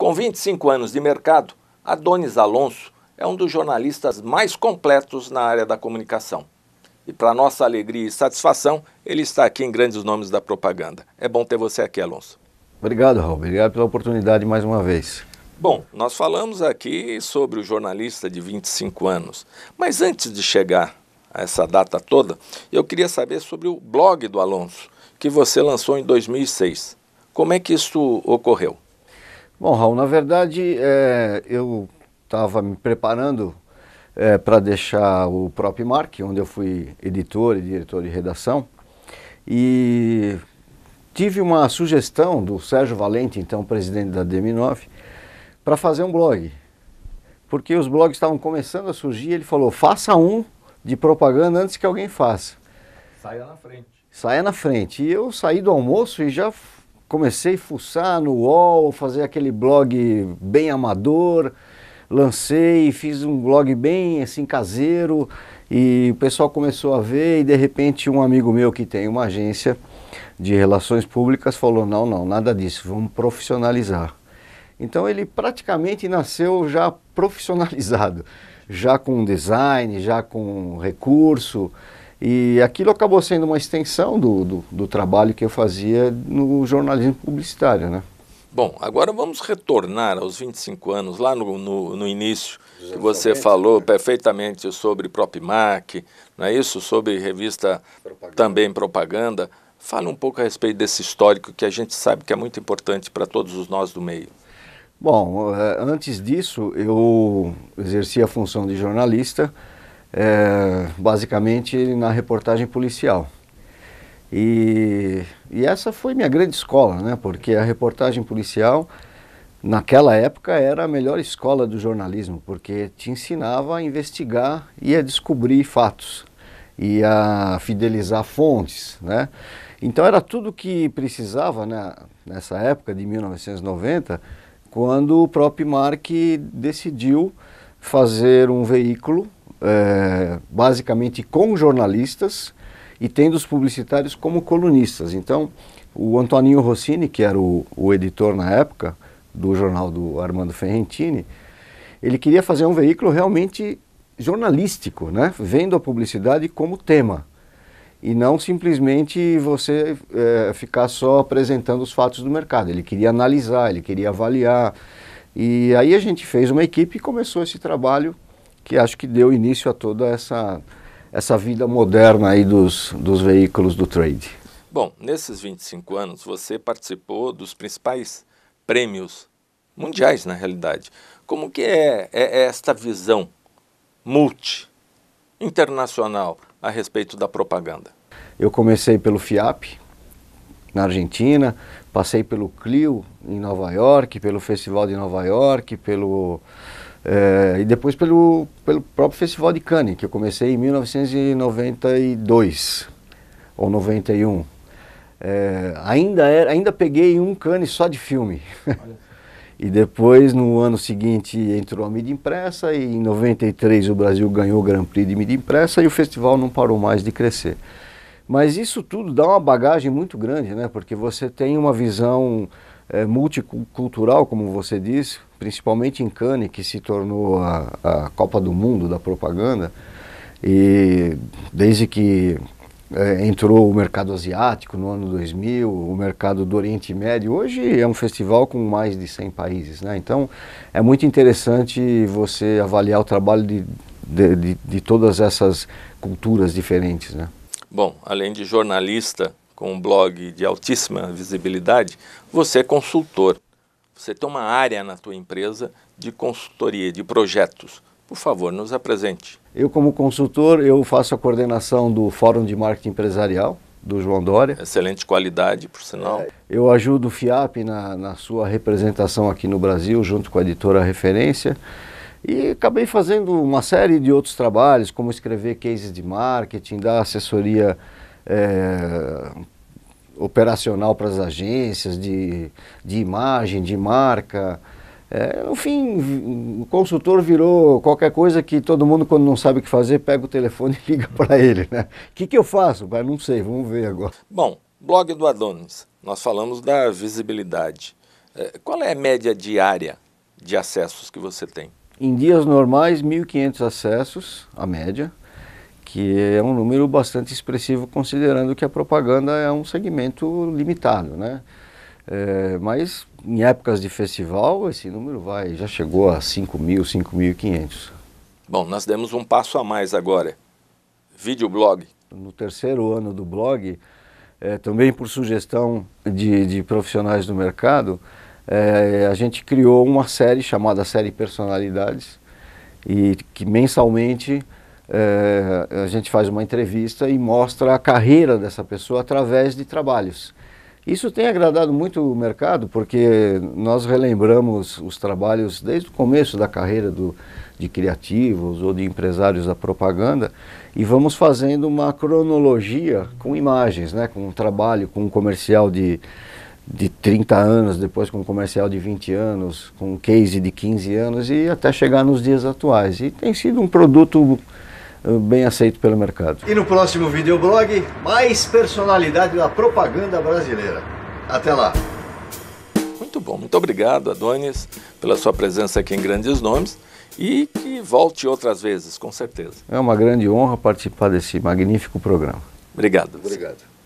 Com 25 anos de mercado, Adonis Alonso é um dos jornalistas mais completos na área da comunicação. E para nossa alegria e satisfação, ele está aqui em Grandes Nomes da Propaganda. É bom ter você aqui, Alonso. Obrigado, Raul. Obrigado pela oportunidade mais uma vez. Bom, nós falamos aqui sobre o jornalista de 25 anos. Mas antes de chegar a essa data toda, eu queria saber sobre o blog do Alonso, que você lançou em 2006. Como é que isso ocorreu? Bom, Raul, na verdade é, eu estava me preparando é, para deixar o próprio Mark, onde eu fui editor e diretor de redação, e tive uma sugestão do Sérgio Valente, então presidente da DM9, para fazer um blog, porque os blogs estavam começando a surgir, ele falou, faça um de propaganda antes que alguém faça. Saia na frente. Saia na frente. E eu saí do almoço e já comecei a fuçar no UOL, fazer aquele blog bem amador, lancei, fiz um blog bem assim caseiro e o pessoal começou a ver e de repente um amigo meu que tem uma agência de relações públicas falou: "Não, não, nada disso, vamos profissionalizar". Então ele praticamente nasceu já profissionalizado, já com design, já com recurso, e aquilo acabou sendo uma extensão do, do, do, trabalho que eu fazia no jornalismo publicitário, né? Bom, agora vamos retornar aos 25 anos, lá no, no, no início, que você falou perfeitamente sobre Propimac, não é isso? Sobre revista propaganda. também propaganda. Fala um pouco a respeito desse histórico que a gente sabe que é muito importante para todos nós do meio. Bom, eh, antes disso, eu exercia a função de jornalista, é, basicamente na reportagem policial. E, e, essa foi minha grande escola, né? Porque a reportagem policial, naquela época, era a melhor escola do jornalismo, porque te ensinava a investigar e a descobrir fatos e a fidelizar fontes, né? Então era tudo que precisava né, nessa época de 1990, quando o próprio Mark decidiu fazer um veículo é, basicamente com jornalistas e tendo os publicitários como colunistas. Então, o Antoninho Rossini, que era o, o editor na época do jornal do Armando Ferrentini, ele queria fazer um veículo realmente jornalístico, né? vendo a publicidade como tema e não simplesmente você é, ficar só apresentando os fatos do mercado. Ele queria analisar, ele queria avaliar. E aí a gente fez uma equipe e começou esse trabalho que acho que deu início a toda essa, essa vida moderna aí dos, dos veículos do trade. Bom, nesses 25 anos você participou dos principais prêmios mundiais, na realidade. Como que é, é, é esta visão multi, internacional, a respeito da propaganda? Eu comecei pelo FIAP, na Argentina, passei pelo Clio, em Nova York, pelo Festival de Nova York, pelo é, e depois pelo, pelo próprio Festival de Cannes, que eu comecei em 1992 ou 91. É, ainda, era, ainda peguei um Cannes só de filme. e depois, no ano seguinte, entrou a mídia impressa e em 93 o Brasil ganhou o Grand Prix de mídia impressa e o festival não parou mais de crescer. Mas isso tudo dá uma bagagem muito grande, né? Porque você tem uma visão é, multicultural, como você disse, principalmente em Cannes, que se tornou a, a Copa do Mundo da propaganda, e desde que é, entrou o mercado asiático no ano 2000, o mercado do Oriente Médio. Hoje é um festival com mais de 100 países, né? Então é muito interessante você avaliar o trabalho de, de, de, de todas essas culturas diferentes, né? Bom, além de jornalista com um blog de altíssima visibilidade, você é consultor. Você tem uma área na tua empresa de consultoria, de projetos. Por favor, nos apresente. Eu, como consultor, eu faço a coordenação do Fórum de Marketing Empresarial, do João Dória. Excelente qualidade, por sinal. Eu ajudo o FIAP na, na sua representação aqui no Brasil, junto com a editora Referência. E acabei fazendo uma série de outros trabalhos, como escrever cases de marketing, dar assessoria é, operacional para as agências, de, de imagem, de marca. É, no fim, o consultor virou qualquer coisa que todo mundo, quando não sabe o que fazer, pega o telefone e liga para ele. O né? que, que eu faço? Mas não sei, vamos ver agora. Bom, blog do Adonis, nós falamos da visibilidade. É, qual é a média diária de acessos que você tem? Em dias normais, 1.500 acessos, a média que é um número bastante expressivo considerando que a propaganda é um segmento limitado, né? É, mas em épocas de festival esse número vai já chegou a 5 mil, 5.500. Bom, nós demos um passo a mais agora. Videoblog. No terceiro ano do blog, é, também por sugestão de, de profissionais do mercado, é, a gente criou uma série chamada Série Personalidades, e que mensalmente é, a gente faz uma entrevista e mostra a carreira dessa pessoa através de trabalhos. Isso tem agradado muito o mercado, porque nós relembramos os trabalhos desde o começo da carreira do, de criativos ou de empresários da propaganda e vamos fazendo uma cronologia com imagens, né? com um trabalho, com um comercial de, de 30 anos, depois com um comercial de 20 anos, com um case de 15 anos e até chegar nos dias atuais. E tem sido um produto eh, bem aceito pelo mercado. E no próximo videoblog, mais personalidade da propaganda brasileira. Até lá! Muito bom, muito obrigado, Adonis, pela sua presença aqui em Grandes Nomes e que volte outras vezes, com certeza. É uma grande honra participar desse magnífico programa. Obrigado. Obrigado.